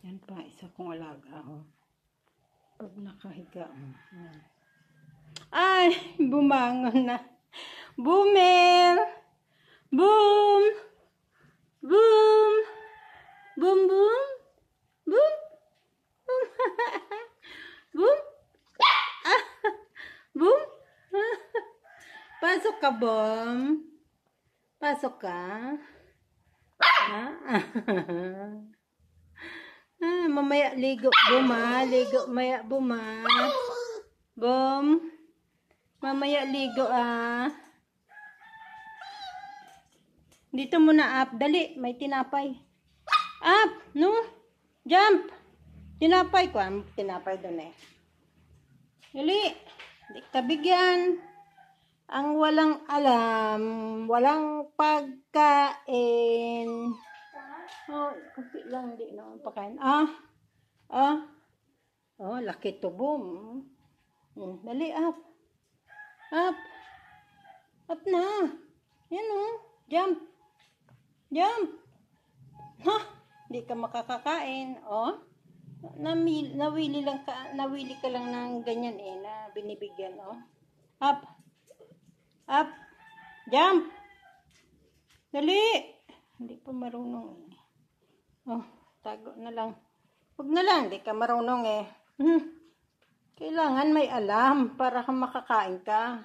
Yan pa, isa kong alaga. Oh. Pag nakahiga. mo. Oh, Ay, bumangon na. Bumil! Boom! Boom! Boom, boom! Boom! Boom! boom! boom! Pasok ka, boom! Pasok ka. Ha? mamaya ligo. Buma, ligo. Maya, buma. Bum. Mamaya ligo ah. Dito muna up. Ah. Dali, may tinapay. Up, no? Jump. Tinapay ko. Ang ah. tinapay doon eh. Dali. Hindi ka Ang walang alam, walang pagkain. Oh, kasi lang, hindi naman pagkain. Ah, Ah. Oh, laki tubo. Hmm, dali, up. Up. Up na. Yan oh. Jump. Jump. Ha? Hindi ka makakakain. Oh. Namil, nawili lang ka, nawili ka lang ng ganyan eh, na binibigyan, oh. Up. Up. Jump. Dali. Hindi pa marunong eh. Oh, tago na lang. Huwag na lang, di ka marunong eh. Hmm. Kailangan may alam para kang makakain ka.